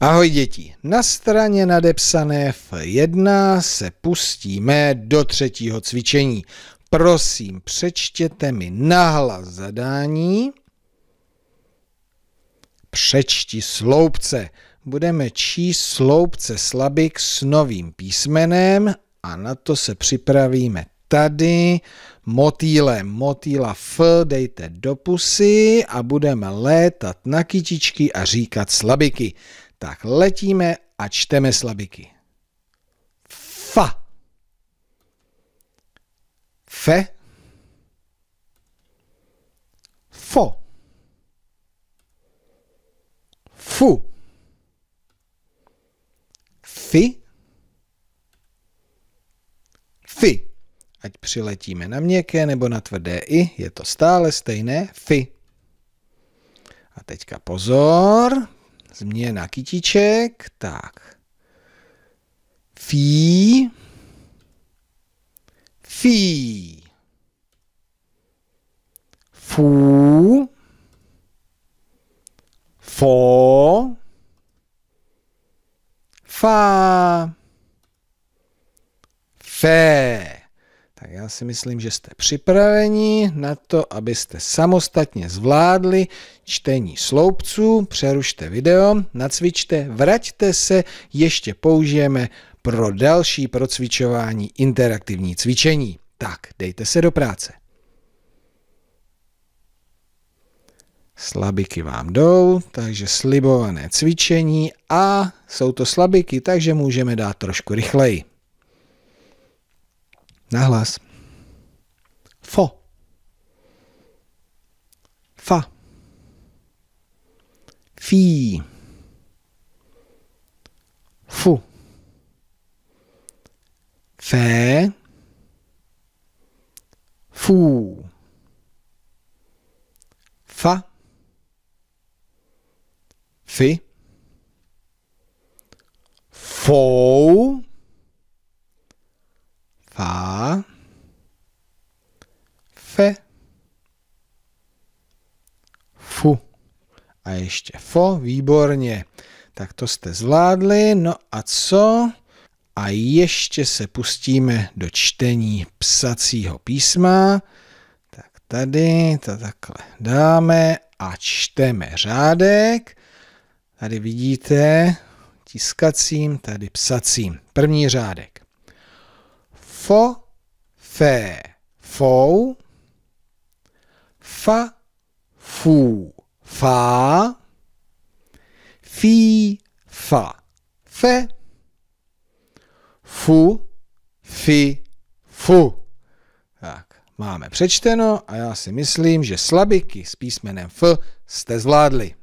Ahoj děti, na straně nadepsané F1 se pustíme do třetího cvičení. Prosím, přečtěte mi nahlas zadání. Přečti sloupce. Budeme číst sloupce slabik s novým písmenem a na to se připravíme tady motýle. Motýla F dejte do pusy a budeme létat na kytičky a říkat slabiky. Tak letíme a čteme slabiky. Fa. Fe. Fo. Fu. Fi. Fi. Ať přiletíme na měkké nebo na tvrdé i, je to stále stejné. Fi. A teďka pozor, Změna kytiček, tak. Fí. Fí. Fú. fo fa fe tak já si myslím, že jste připraveni na to, abyste samostatně zvládli čtení sloupců. Přerušte video, nacvičte, vraťte se, ještě použijeme pro další procvičování interaktivní cvičení. Tak, dejte se do práce. Slabiky vám jdou, takže slibované cvičení a jsou to slabiky, takže můžeme dát trošku rychleji. nahlas. Fo. Fa. Fi. Fu. Fé. Fu. Fa. Fe. Fou. fa, fe, fu. A ještě fo, výborně. Tak to jste zvládli, no a co? A ještě se pustíme do čtení psacího písma. Tak tady to takhle dáme a čteme řádek. Tady vidíte tiskacím, tady psacím. První řádek fo, fe, fou, fa, fu, fa, fi, fa, fe, fu, fi, fu. Tak, máme přečteno a já si myslím, že slabiky s písmenem F jste zvládli.